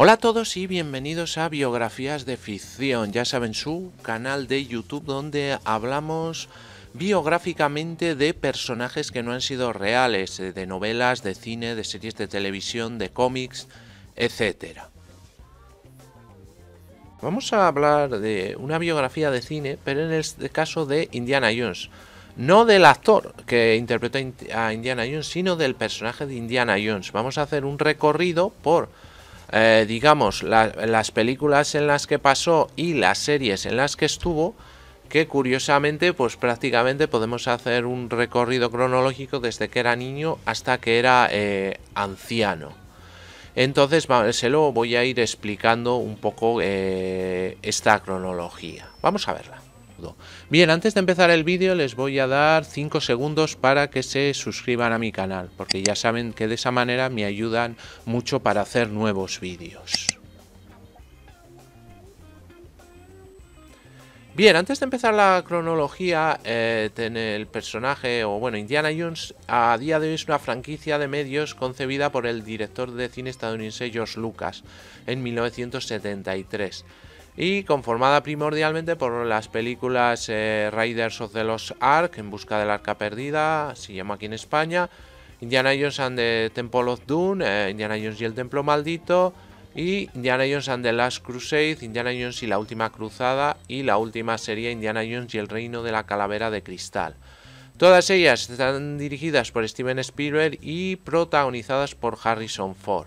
Hola a todos y bienvenidos a Biografías de Ficción, ya saben su canal de YouTube donde hablamos biográficamente de personajes que no han sido reales, eh, de novelas, de cine, de series de televisión, de cómics, etc. Vamos a hablar de una biografía de cine, pero en este caso de Indiana Jones. No del actor que interpreta a Indiana Jones, sino del personaje de Indiana Jones. Vamos a hacer un recorrido por eh, digamos, las películas en las que pasó y las series en las que estuvo, que curiosamente, pues prácticamente podemos hacer un recorrido cronológico desde que era niño hasta que era eh, anciano. Entonces se lo voy a ir explicando un poco eh, esta cronología. Vamos a verla. Bien, antes de empezar el vídeo les voy a dar 5 segundos para que se suscriban a mi canal, porque ya saben que de esa manera me ayudan mucho para hacer nuevos vídeos. Bien, antes de empezar la cronología, eh, el personaje, o bueno, Indiana Jones a día de hoy es una franquicia de medios concebida por el director de cine estadounidense George Lucas en 1973 y conformada primordialmente por las películas eh, Raiders of the Lost Ark, En busca del arca perdida, se llama aquí en España, Indiana Jones and the Temple of Doom, eh, Indiana Jones y el Templo Maldito, y Indiana Jones and the Last Crusade, Indiana Jones y la Última Cruzada, y la última sería Indiana Jones y el Reino de la Calavera de Cristal. Todas ellas están dirigidas por Steven Spielberg y protagonizadas por Harrison Ford.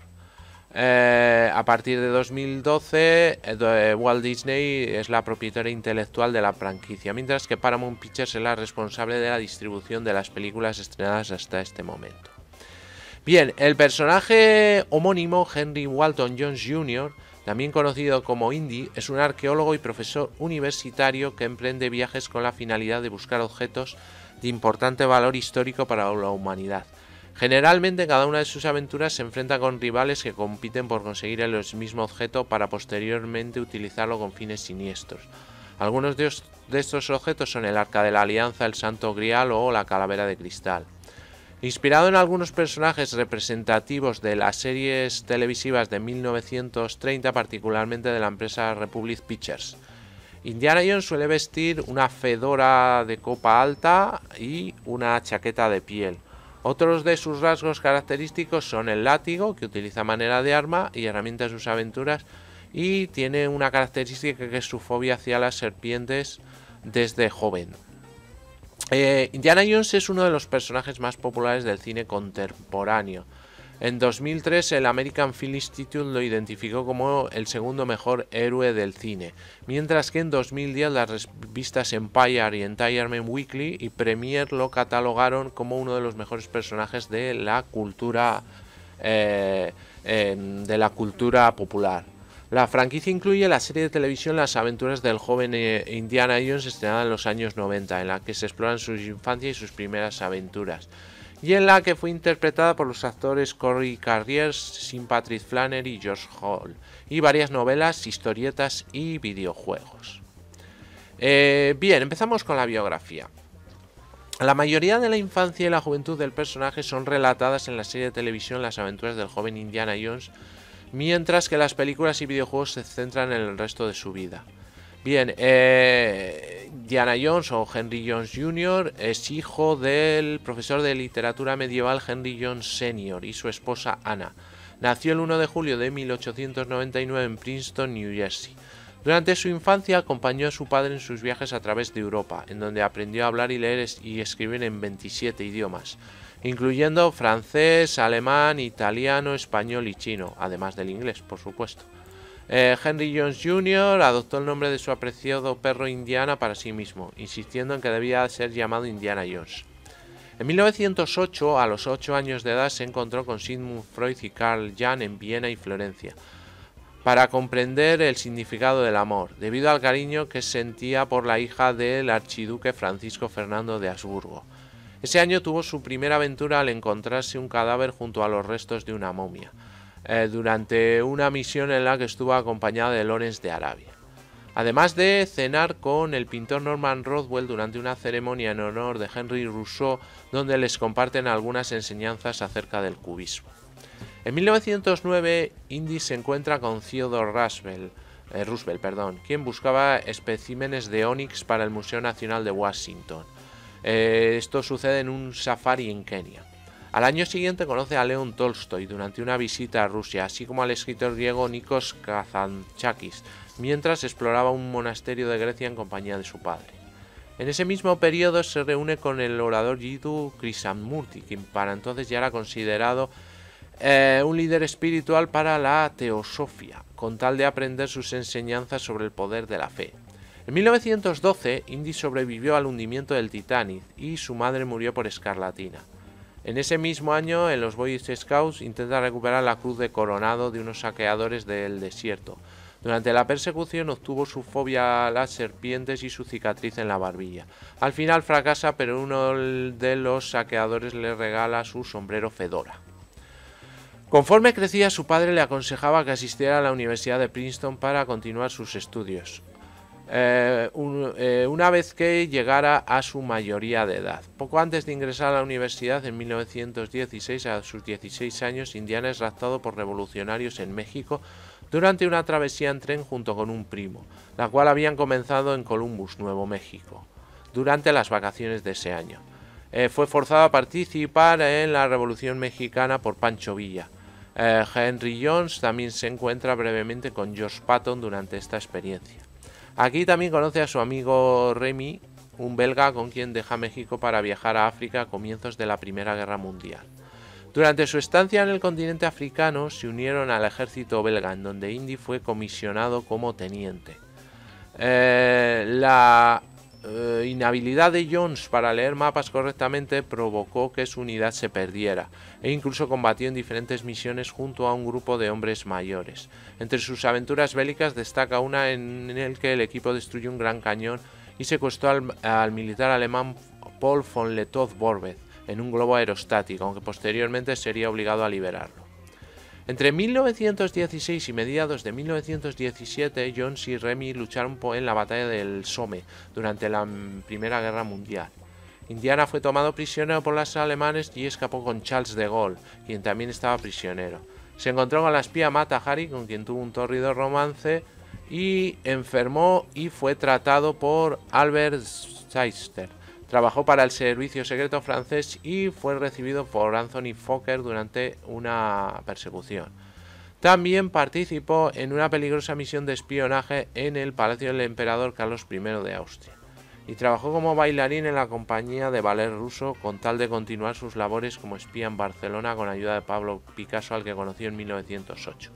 Eh, a partir de 2012, eh, eh, Walt Disney es la propietaria intelectual de la franquicia, mientras que Paramount Pictures es la responsable de la distribución de las películas estrenadas hasta este momento. Bien, el personaje homónimo Henry Walton Jones Jr., también conocido como Indy, es un arqueólogo y profesor universitario que emprende viajes con la finalidad de buscar objetos de importante valor histórico para la humanidad Generalmente cada una de sus aventuras se enfrenta con rivales que compiten por conseguir el mismo objeto para posteriormente utilizarlo con fines siniestros. Algunos de, estos objetos son el Arca de la Alianza, el Santo Grial o la Calavera de Cristal. Inspirado en algunos personajes representativos de las series televisivas de 1930, particularmente de la empresa Republic Pictures. Indiana Jones suele vestir una fedora de copa alta y una chaqueta de piel. Otros de sus rasgos característicos son el látigo, que utiliza manera de arma y herramienta de sus aventuras, y tiene una característica que es su fobia hacia las serpientes desde joven. Eh, Indiana Jones es uno de los personajes más populares del cine contemporáneo. En 2003 el American Film Institute lo identificó como el segundo mejor héroe del cine, mientras que en 2010 las revistas Empire y Entertainment Weekly y Premiere lo catalogaron como uno de los mejores personajes de la cultura, eh, de la cultura popular. La franquicia incluye la serie de televisión Las aventuras del joven eh, Indiana Jones estrenada en los años 90, en la que se exploran su infancia y sus primeras aventuras y en la que fue interpretada por los actores Corey Carriers, sin Patrick Flanner y George Hall, y varias novelas, historietas y videojuegos. Eh, bien, empezamos con la biografía. La mayoría de la infancia y la juventud del personaje son relatadas en la serie de televisión Las aventuras del joven Indiana Jones, mientras que las películas y videojuegos se centran en el resto de su vida. Bien, eh, Diana Jones o Henry Jones Jr. es hijo del profesor de literatura medieval Henry Jones senior y su esposa Anna. Nació el 1 de julio de 1899 en Princeton, New Jersey. Durante su infancia acompañó a su padre en sus viajes a través de Europa, en donde aprendió a hablar y leer y escribir en 27 idiomas, incluyendo francés, alemán, italiano, español y chino, además del inglés, por supuesto. Eh, Henry Jones Jr. adoptó el nombre de su apreciado perro Indiana para sí mismo, insistiendo en que debía ser llamado Indiana Jones. En 1908, a los 8 años de edad, se encontró con Sigmund Freud y Carl Jung en Viena y Florencia para comprender el significado del amor, debido al cariño que sentía por la hija del archiduque Francisco Fernando de Habsburgo. Ese año tuvo su primera aventura al encontrarse un cadáver junto a los restos de una momia. Eh, durante una misión en la que estuvo acompañada de Lawrence de Arabia. Además de cenar con el pintor Norman rothwell durante una ceremonia en honor de Henry Rousseau, donde les comparten algunas enseñanzas acerca del cubismo. En 1909, Indy se encuentra con Theodore eh, Roosevelt, perdón, quien buscaba especímenes de Onyx para el Museo Nacional de Washington. Eh, esto sucede en un safari en Kenia. Al año siguiente conoce a León Tolstoy durante una visita a Rusia, así como al escritor griego Nikos Kazantzakis, mientras exploraba un monasterio de Grecia en compañía de su padre. En ese mismo periodo se reúne con el orador Jiddu Krishnamurti, quien para entonces ya era considerado eh, un líder espiritual para la teosofía, con tal de aprender sus enseñanzas sobre el poder de la fe. En 1912, Indy sobrevivió al hundimiento del Titanic y su madre murió por escarlatina. En ese mismo año, en los Boy Scouts intenta recuperar la cruz de coronado de unos saqueadores del desierto. Durante la persecución obtuvo su fobia a las serpientes y su cicatriz en la barbilla. Al final fracasa, pero uno de los saqueadores le regala su sombrero fedora. Conforme crecía, su padre le aconsejaba que asistiera a la Universidad de Princeton para continuar sus estudios. Eh, una vez que llegara a su mayoría de edad. Poco antes de ingresar a la universidad en 1916, a sus 16 años, Indiana es raptado por revolucionarios en México durante una travesía en tren junto con un primo, la cual habían comenzado en Columbus, Nuevo México, durante las vacaciones de ese año. Eh, fue forzado a participar en la Revolución Mexicana por Pancho Villa. Eh, Henry Jones también se encuentra brevemente con George Patton durante esta experiencia. Aquí también conoce a su amigo Remy, un belga con quien deja México para viajar a África a comienzos de la Primera Guerra Mundial. Durante su estancia en el continente africano se unieron al ejército belga, en donde Indy fue comisionado como teniente. Eh, la eh, inhabilidad de Jones para leer mapas correctamente provocó que su unidad se perdiera, e incluso combatió en diferentes misiones junto a un grupo de hombres mayores. Entre sus aventuras bélicas destaca una en, la el que el equipo destruyó un gran cañón y secuestró al, militar alemán Paul von Letov-Borbet en un globo aerostático, aunque posteriormente sería obligado a liberarlo. Entre 1916 y mediados de 1917, Jones y Remy lucharon en la batalla del Somme durante la Primera Guerra Mundial. Indiana fue tomado prisionero por los alemanes y escapó con Charles de Gaulle, quien también estaba prisionero. Se encontró con la espía Mata con quien tuvo un torrido romance, y enfermó y fue tratado por Albert Seister. Trabajó para el servicio secreto francés y fue recibido por Anthony Fokker durante una persecución. También participó en una peligrosa misión de espionaje en el palacio del emperador Carlos I de Austria y trabajó como bailarín en la compañía de ballet ruso con tal de continuar sus labores como espía en Barcelona con ayuda de Pablo Picasso al que conoció en 1908.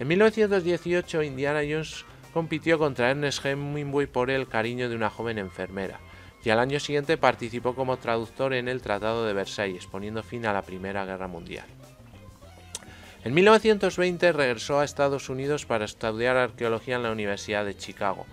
En 1918 Indiana Jones compitió contra Ernest Hemingway por el cariño de una joven enfermera y al año siguiente participó como traductor en el Tratado de Versalles, poniendo fin a la Primera Guerra Mundial. En 1920 regresó a Estados Unidos para estudiar arqueología en la Universidad de Chicago,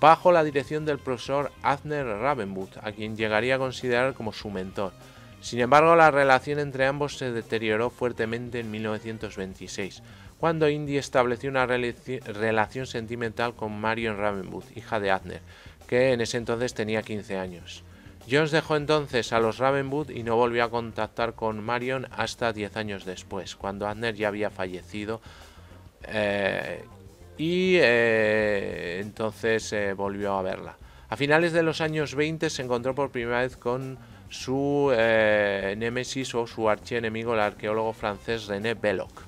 bajo la dirección del profesor Azner Ravenwood, a quien llegaría a considerar como su mentor. Sin embargo, la relación entre ambos se deterioró fuertemente en 1926, cuando Indy estableció una relación sentimental con Marion Ravenwood, hija de adner que en ese entonces tenía 15 años. Jones dejó entonces a los Ravenwood y no volvió a contactar con Marion hasta 10 años después, cuando Adner ya había fallecido. Eh, y eh, entonces eh, volvió a verla. A finales de los años 20 se encontró por primera vez con su némesis o su archienemigo, el arqueólogo francés René Belloc.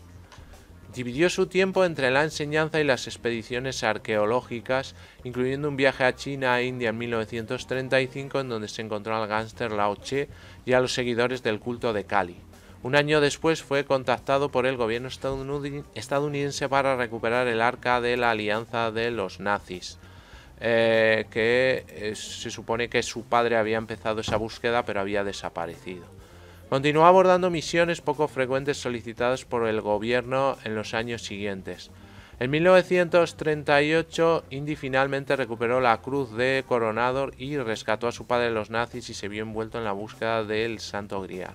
Dividió su tiempo entre la enseñanza y las expediciones arqueológicas, incluyendo un viaje a China e India en 1935 en donde se encontró al gángster Lao Che y a los seguidores del culto de Kali. Un año después fue contactado por el gobierno estadounidense para recuperar el arca de la alianza de los nazis, eh, que eh, se supone que su padre había empezado esa búsqueda pero había desaparecido. Continuó abordando misiones poco frecuentes solicitadas por el gobierno en los años siguientes. En 1938, Indy finalmente recuperó la cruz de Coronador y rescató a su padre de los nazis y se vio envuelto en la búsqueda del Santo Grial.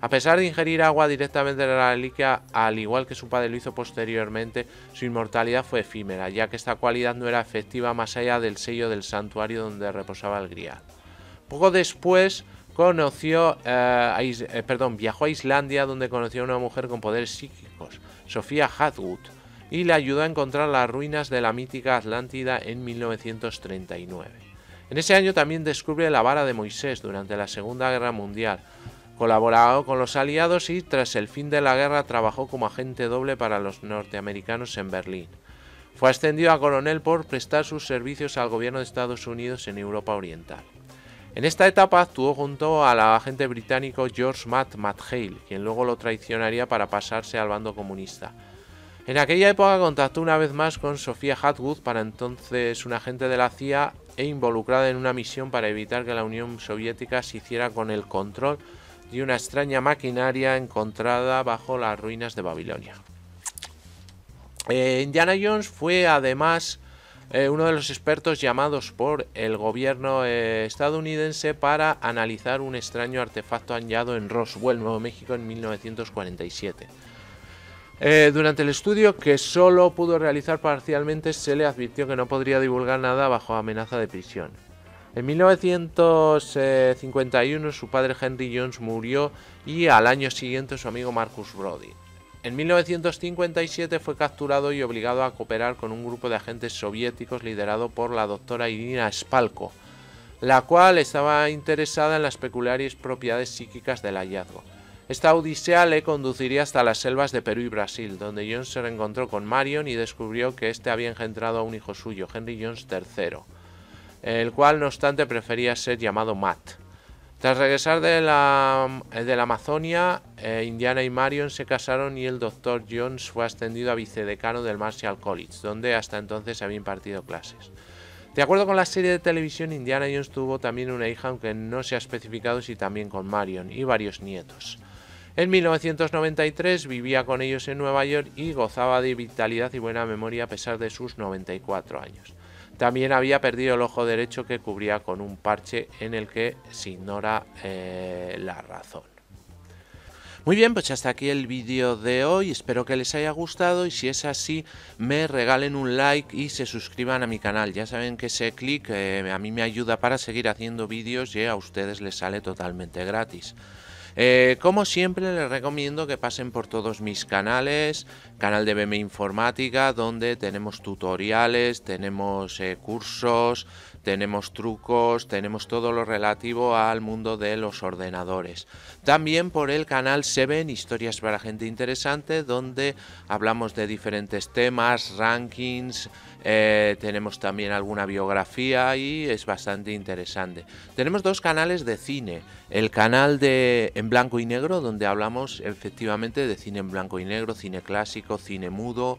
A pesar de ingerir agua directamente de la reliquia, al igual que su padre lo hizo posteriormente, su inmortalidad fue efímera, ya que esta cualidad no era efectiva más allá del sello del santuario donde reposaba el grial. Poco después, conoció, eh, eh, perdón, viajó a Islandia donde conoció a una mujer con poderes psíquicos, Sofía hatwood y le ayudó a encontrar las ruinas de la mítica Atlántida en 1939. En ese año también descubre la vara de Moisés durante la Segunda Guerra Mundial. Colaboró con los aliados y tras el fin de la guerra trabajó como agente doble para los norteamericanos en Berlín. Fue ascendido a coronel por prestar sus servicios al gobierno de Estados Unidos en Europa Oriental. En esta etapa actuó junto al agente británico George Matt Hale, quien luego lo traicionaría para pasarse al bando comunista. En aquella época contactó una vez más con Sofía Hatwood, para entonces un agente de la CIA e involucrada en una misión para evitar que la Unión Soviética se hiciera con el control de una extraña maquinaria encontrada bajo las ruinas de Babilonia. Eh, Indiana Jones fue además eh, uno de los expertos llamados por el gobierno eh, estadounidense para analizar un extraño artefacto hallado en Roswell, Nuevo México, en 1947. Eh, durante el estudio, que solo pudo realizar parcialmente, se le advirtió que no podría divulgar nada bajo amenaza de prisión. En 1951 su padre Henry Jones murió y al año siguiente su amigo Marcus Brody. En 1957 fue capturado y obligado a cooperar con un grupo de agentes soviéticos liderado por la doctora Irina Spalko, la cual estaba interesada en las peculiares propiedades psíquicas del hallazgo. Esta odisea le conduciría hasta las selvas de Perú y Brasil, donde Jones se reencontró con Marion y descubrió que éste había engendrado a un hijo suyo, Henry Jones III, el cual no obstante prefería ser llamado Matt. Tras regresar de la, eh, de la Amazonia, eh, Indiana y Marion se casaron y el doctor Jones fue ascendido a vicedecano del Marshall College, donde hasta entonces había impartido clases. De acuerdo con la serie de televisión, Indiana Jones tuvo también una hija, aunque no se ha especificado si también con Marion, y varios nietos. En 1993 vivía con ellos en Nueva York y gozaba de vitalidad y buena memoria a pesar de sus 94 años. También había perdido el ojo derecho que cubría con un parche en el que se ignora eh, la razón. Muy bien, pues hasta aquí el vídeo de hoy, espero que les haya gustado y si es así me regalen un like y se suscriban a mi canal. Ya saben que ese clic eh, a mí me ayuda para seguir haciendo vídeos y a ustedes les sale totalmente gratis. Eh, como siempre les recomiendo que pasen por todos mis canales, canal de BM Informática, donde tenemos tutoriales, tenemos eh, cursos, tenemos trucos, tenemos todo lo relativo al mundo de los ordenadores. También por el canal 7 Historias para Gente Interesante, donde hablamos de diferentes temas, rankings, eh, tenemos también alguna biografía y es bastante interesante. Tenemos dos canales de cine, el canal de En Blanco y Negro, donde hablamos efectivamente de cine en blanco y negro, cine clásico, cine mudo,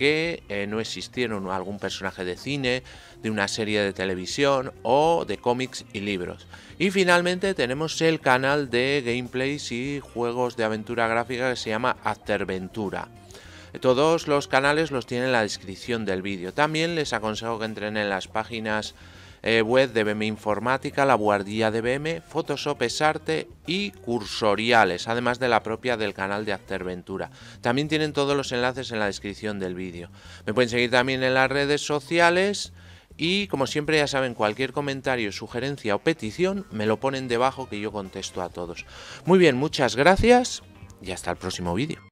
que eh, no existieron algún personaje de cine, de una serie de televisión o de cómics y libros. Y finalmente tenemos el canal de gameplays y juegos de aventura gráfica que se llama Afterventura. Todos los canales los tienen en la descripción del vídeo. También les aconsejo que entren en las páginas eh, web de BM Informática, la guardia de BM, Photoshop arte y cursoriales, además de la propia del canal de Afterventura. También tienen todos los enlaces en la descripción del vídeo. Me pueden seguir también en las redes sociales. Y como siempre ya saben, cualquier comentario, sugerencia o petición me lo ponen debajo que yo contesto a todos. Muy bien, muchas gracias y hasta el próximo vídeo.